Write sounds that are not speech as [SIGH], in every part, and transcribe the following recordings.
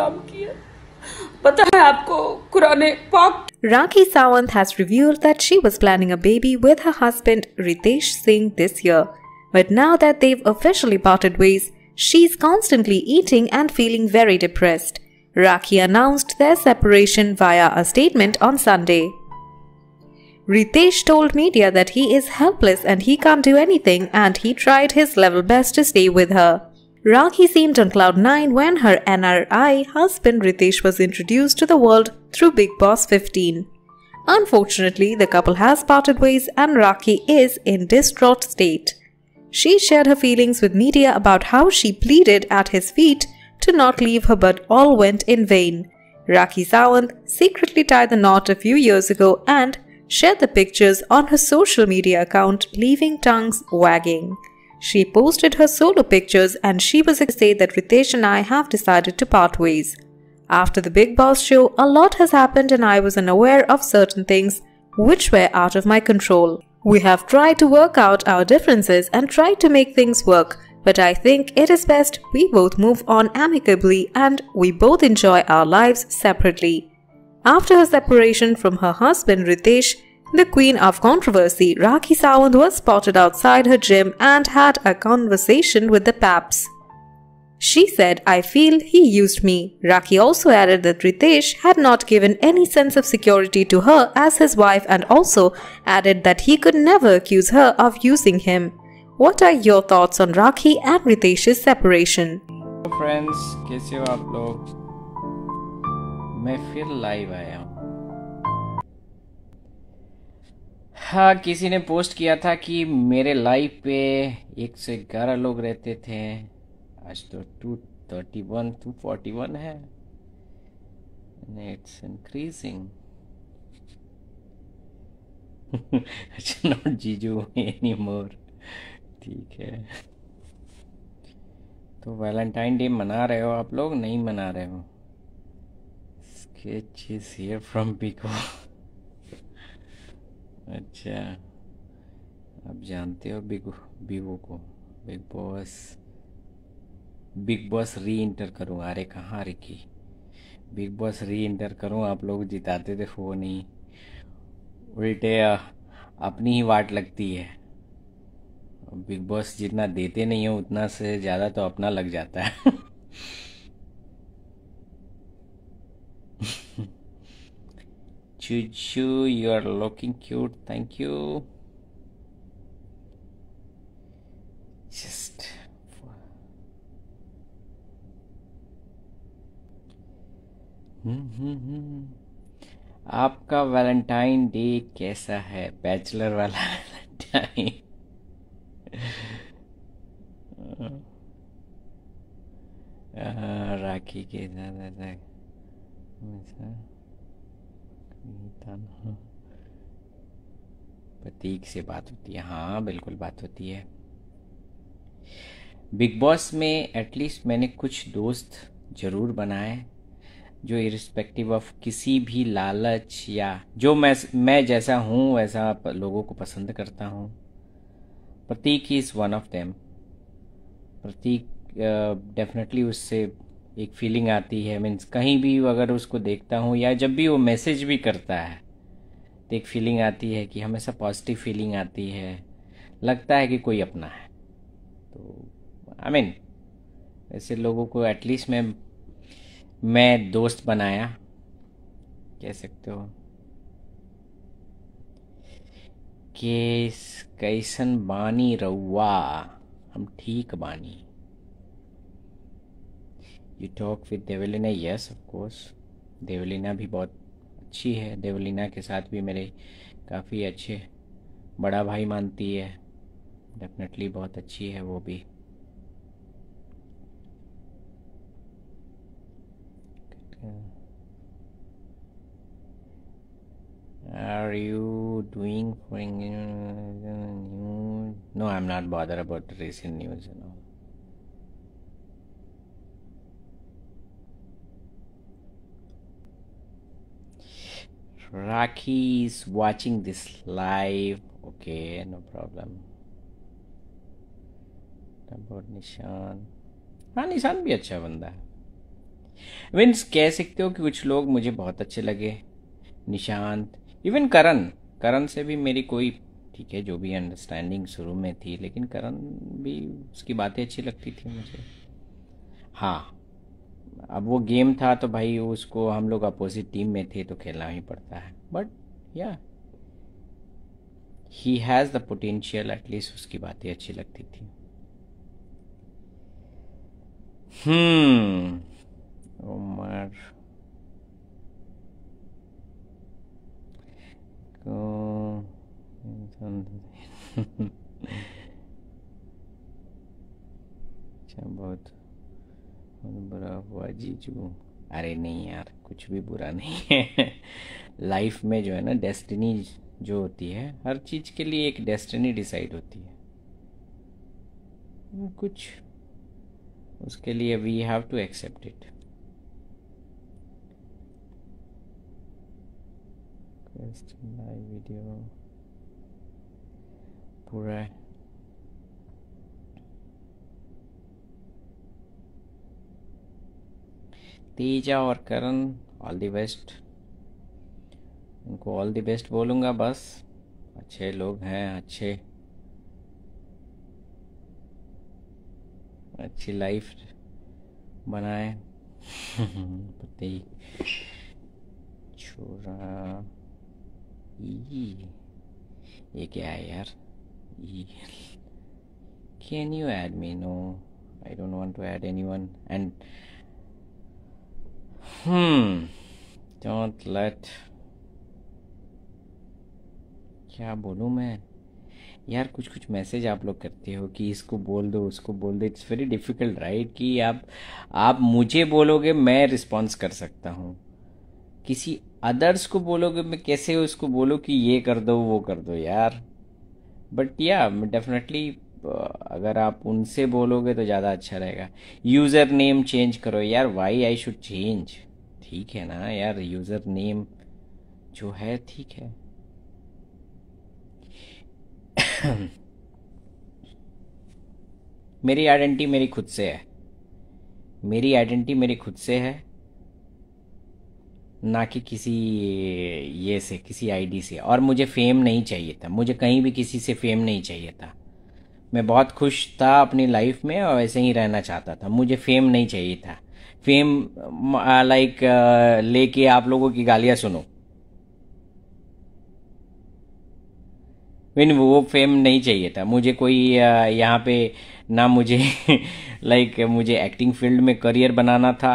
गुमनाम Rakhi Sawant has revealed that she was planning a baby with her husband Ritesh Singh this year. But now that they've officially parted ways, she's constantly eating and feeling very depressed. Rakhi announced their separation via a statement on Sunday. Ritesh told media that he is helpless and he can't do anything and he tried his level best to stay with her. Rakhi seemed on cloud 9 when her NRI husband Ritesh was introduced to the world through Big Boss 15. Unfortunately, the couple has parted ways and Rakhi is in distraught state. She shared her feelings with media about how she pleaded at his feet to not leave her but all went in vain. Rakhi Sawant secretly tied the knot a few years ago and shared the pictures on her social media account leaving tongues wagging. She posted her solo pictures and she was excited that Ritesh and I have decided to part ways. After the Big Boss show, a lot has happened and I was unaware of certain things which were out of my control. We have tried to work out our differences and tried to make things work, but I think it is best we both move on amicably and we both enjoy our lives separately. After her separation from her husband Ritesh, the queen of controversy, Rakhi Sawant, was spotted outside her gym and had a conversation with the paps. She said, I feel he used me. Rakhi also added that Ritesh had not given any sense of security to her as his wife and also added that he could never accuse her of using him. What are your thoughts on Rakhi and Ritesh's separation? Hello friends, कैसे हो आप लोग? मैं फिर live हाँ किसी ने post किया था कि मेरे लाइफ पे एक सौ ग्यारह लोग रहते थे आज तो two thirty one two forty one है इट्स इंक्रीजिंग [LAUGHS] अच्छा नॉट जीजू एनी मोर ठीक है तो वैलेंटाइन डे मना रहे हो आप लोग नहीं मना रहे हो sketch is here from because अच्छा आप जानते हो बिग बिगो को बिग बॉस बिग बॉस री इंटर करूँ अरे कहाँ रिकी बिग बॉस री इंटर करूँ आप लोग जिताते थे फ़ोन ही उल्टे अपनी ही वाट लगती है बिग बॉस जितना देते नहीं हो उतना से ज़्यादा तो अपना लग जाता है [LAUGHS] Juju, you are looking cute. Thank you. Just. आपका वैलेंटाइन डे कैसा है बैचलर वाला वैलेंटाइन राखी के साथ प्रतीक से बात होती है हाँ बिल्कुल बात होती है बिग बॉस में एटलीस्ट मैंने कुछ दोस्त जरूर बनाए जो इरिस्पेक्टिव ऑफ किसी भी लालच या जो मैं मैं जैसा हूँ वैसा लोगों को पसंद करता हूँ Prateek is one of them Prateek definitely उससे एक फीलिंग आती है मीन्स कहीं भी अगर उसको देखता हूँ या जब भी वो मैसेज भी करता है तो एक फीलिंग आती है कि हमेशा पॉजिटिव फीलिंग आती है लगता है कि कोई अपना है तो आई I मीन mean, ऐसे लोगों को एटलीस्ट मैं मैं दोस्त बनाया कह सकते हो केस कैसन बानी रउआ हम ठीक बानी you talk with Devoleena yes of course Devoleena भी बहुत अच्छी है देवलिना के साथ भी मेरे काफ़ी अच्छे बड़ा भाई मानती है डेफिनेटली बहुत अच्छी है वो भी Are you doing for no I am not bother about recent news and all Raki is watching this live. Okay, no problem. About Nishan हाँ निशान भी अच्छा बंदा है मीन्स कह सकते हो कि कुछ लोग मुझे बहुत अच्छे लगे निशांत इवन करण करण से भी मेरी कोई ठीक है जो भी अंडरस्टैंडिंग शुरू में थी लेकिन करण भी उसकी बातें अच्छी लगती थी मुझे हाँ अब वो गेम था तो भाई उसको हम लोग अपोजिट टीम में थे तो खेलना ही पड़ता है but yeah he has the potential at least उसकी बातें अच्छी लगती थी हम्म उमर को अच्छा बहुत जी वाजीजू अरे नहीं यार कुछ भी बुरा नहीं है लाइफ [LAUGHS] में जो है ना डेस्टिनी जो होती है हर चीज़ के लिए एक डेस्टिनी डिसाइड होती है कुछ उसके लिए we have to accept it live video पूरा तीजा और करण ऑल दी बेस्ट उनको ऑल द बेस्ट बोलूँगा बस अच्छे लोग हैं अच्छे अच्छी लाइफ बनाए [LAUGHS] पति छोरा ये क्या है यार can you add me no I don't want to add anyone and Hmm. Don't let. क्या बोलूँ मैं यार कुछ कुछ मैसेज आप लोग करते हो कि इसको बोल दो उसको बोल दो इट्स वेरी डिफिकल्ट राइट कि आप आप मुझे बोलोगे मैं रिस्पॉन्स कर सकता हूँ किसी अदर्स को बोलोगे मैं कैसे उसको बोलो कि ये कर दो वो कर दो यार बट या डेफिनेटली अगर आप उनसे बोलोगे तो ज़्यादा अच्छा रहेगा यूज़र नेम चेंज करो यार वाई आई शुड चेंज ठीक है ना यार यूज़र नेम जो है ठीक है [COUGHS] मेरी आइडेंटिटी मेरी खुद से है मेरी आइडेंटिटी मेरी खुद से है ना कि किसी ये से किसी आईडी से और मुझे फेम नहीं चाहिए था मुझे कहीं भी किसी से फेम नहीं चाहिए था मैं बहुत खुश था अपनी लाइफ में और ऐसे ही रहना चाहता था मुझे फेम नहीं चाहिए था फेम लाइक लेके आप लोगों की गालियां सुनो मीन वो फेम नहीं चाहिए था मुझे कोई यहाँ पे ना मुझे लाइक [LAUGHS] मुझे एक्टिंग फील्ड में करियर बनाना था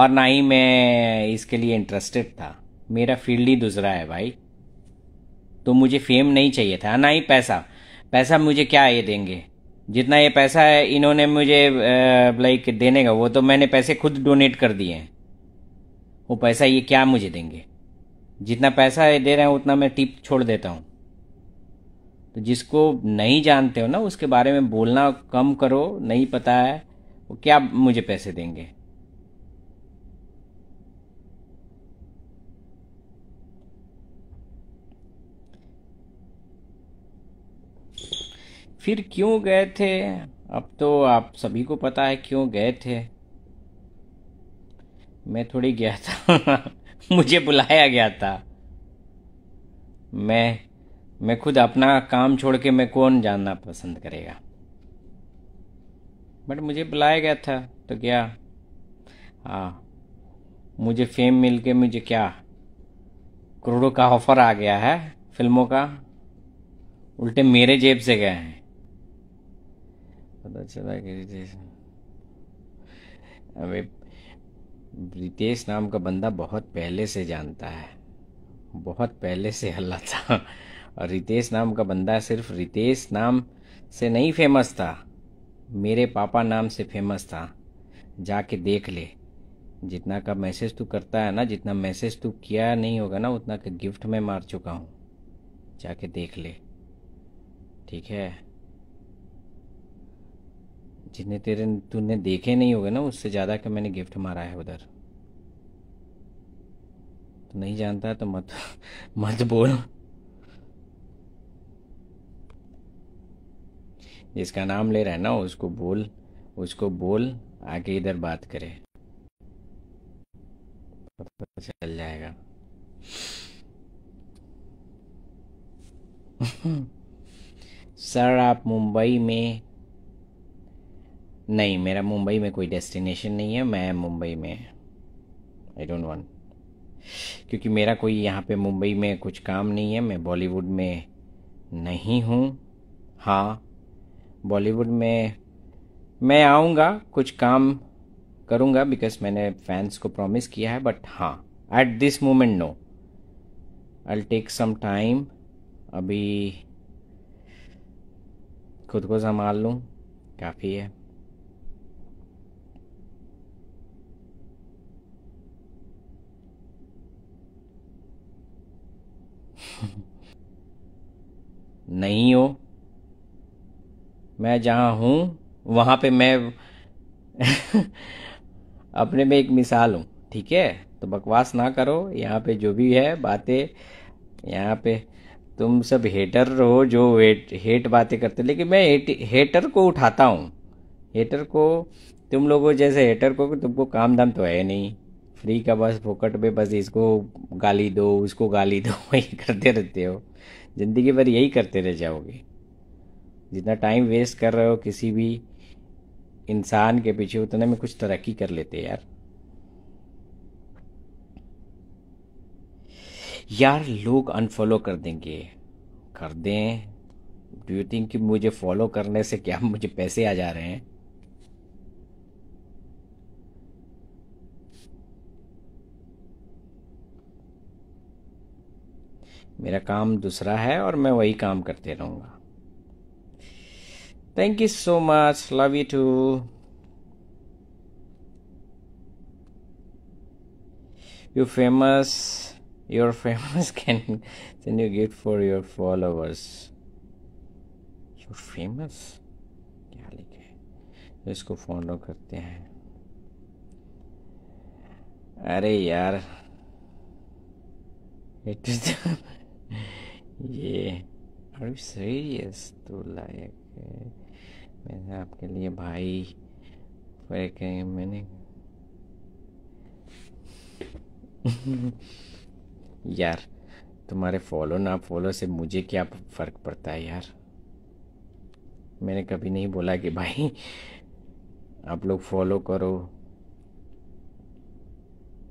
और ना ही मैं इसके लिए इंटरेस्टेड था मेरा फील्ड ही दूसरा है भाई तो मुझे फेम नहीं चाहिए था ना ही पैसा पैसा मुझे क्या ये देंगे जितना ये पैसा है इन्होंने मुझे लाइक देने का वो तो मैंने पैसे खुद डोनेट कर दिए हैं वो पैसा ये क्या मुझे देंगे जितना पैसा दे रहे हैं उतना मैं टिप छोड़ देता हूँ तो जिसको नहीं जानते हो ना उसके बारे में बोलना कम करो नहीं पता है वो क्या मुझे पैसे देंगे फिर क्यों गए थे अब तो आप सभी को पता है क्यों गए थे मैं थोड़ी गया था [LAUGHS] मुझे बुलाया गया था मैं मैं खुद अपना काम छोड़ के मैं कौन जानना पसंद करेगा बट मुझे बुलाया गया था तो क्या हाँ मुझे फेम मिल के मुझे क्या करोड़ों का ऑफर आ गया है फिल्मों का उल्टे मेरे जेब से गए हैं पता चला कि रितेश अबे रितेश नाम का बंदा बहुत पहले से जानता है बहुत पहले से हल्ला था और रितेश नाम का बंदा सिर्फ रितेश नाम से नहीं फेमस था मेरे पापा नाम से फेमस था जाके देख ले जितना का मैसेज तू करता है ना जितना मैसेज तू किया नहीं होगा ना उतना का गिफ्ट मैं मार चुका हूँ जाके देख ले ठीक है जितने तेरे तूने देखे नहीं होगे ना उससे ज़्यादा का मैंने गिफ्ट मारा है उधर तो नहीं जानता तो मत [LAUGHS] मत बोल जिसका नाम ले रहा है ना उसको बोल उसको बोल आगे इधर बात करे चल जाएगा [LAUGHS] सर आप मुंबई में नहीं मेरा मुंबई में कोई डेस्टिनेशन नहीं है मैं मुंबई में आई डोंट वांट क्योंकि मेरा कोई यहाँ पे मुंबई में कुछ काम नहीं है मैं बॉलीवुड में नहीं हूँ हाँ बॉलीवुड में मैं आऊँगा कुछ काम करूँगा बिकॉज मैंने फैंस को प्रॉमिस किया है बट हाँ at this moment no I take some time अभी खुद को संभाल लूँ काफ़ी है नहीं हो मैं जहाँ हूँ वहाँ पे मैं [LAUGHS] अपने में एक मिसाल हूँ ठीक है तो बकवास ना करो यहाँ पे जो भी है बातें यहाँ पे तुम सब हेटर हो जो हेट हेट बातें करते लेकिन मैं हेट हेटर को उठाता हूँ हेटर को तुम लोगों जैसे हेटर को तुमको काम दाम तो है नहीं फ्री का बस फोकट में बस इसको गाली दो उसको गाली दो [LAUGHS] वही करते रहते हो ज़िंदगी भर यही करते रह जाओगे जितना टाइम वेस्ट कर रहे हो किसी भी इंसान के पीछे उतने में कुछ तरक्की कर लेते यार यार लोग अनफॉलो कर देंगे कर दें डू यू थिंक कि मुझे फॉलो करने से क्या मुझे पैसे आ जा रहे हैं मेरा काम दूसरा है और मैं वही काम करते रहूंगा thank you so much love you too you famous your famous can can you gift for your followers your famous क्या लिखे तो इसको फॉलो करते हैं अरे यार ये [LAUGHS] yeah. Are you serious? To तो like, मैंने आपके लिए भाई फर्क है मैंने [LAUGHS] यार तुम्हारे फॉलो ना फॉलो से मुझे क्या फ़र्क पड़ता है यार मैंने कभी नहीं बोला कि भाई आप लोग फॉलो करो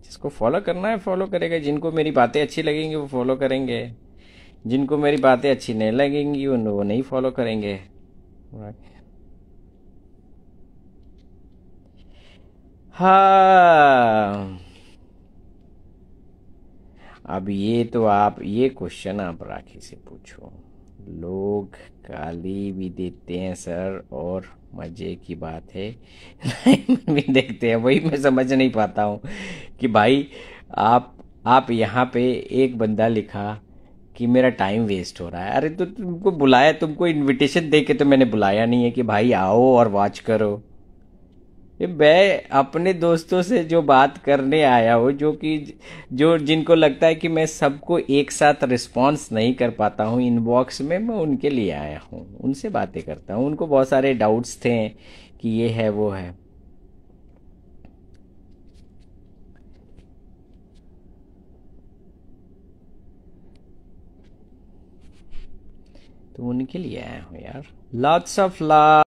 जिसको फॉलो करना है फॉलो करेगा जिनको मेरी बातें अच्छी लगेंगी वो फॉलो करेंगे जिनको मेरी बातें अच्छी नहीं लगेंगी उन वो नहीं फॉलो करेंगे हाँ अब ये तो आप ये क्वेश्चन आप राखी से पूछो लोग गाली भी देते हैं सर और मज़े की बात है [LAUGHS] भी देखते हैं वही मैं समझ नहीं पाता हूँ कि भाई आप आप यहाँ पे एक बंदा लिखा कि मेरा टाइम वेस्ट हो रहा है अरे तो तुमको बुलाया तुमको इनविटेशन दे के तो मैंने बुलाया नहीं है कि भाई आओ और वॉच करो मैं अपने दोस्तों से जो बात करने आया हूँ जो कि जो जिनको लगता है कि मैं सबको एक साथ रिस्पॉन्स नहीं कर पाता हूँ इनबॉक्स में मैं उनके लिए आया हूँ उनसे बातें करता हूँ उनको बहुत सारे डाउट्स थे कि ये है वो है तो उनके लिए आया हूँ यार लॉट्स ऑफ लॉ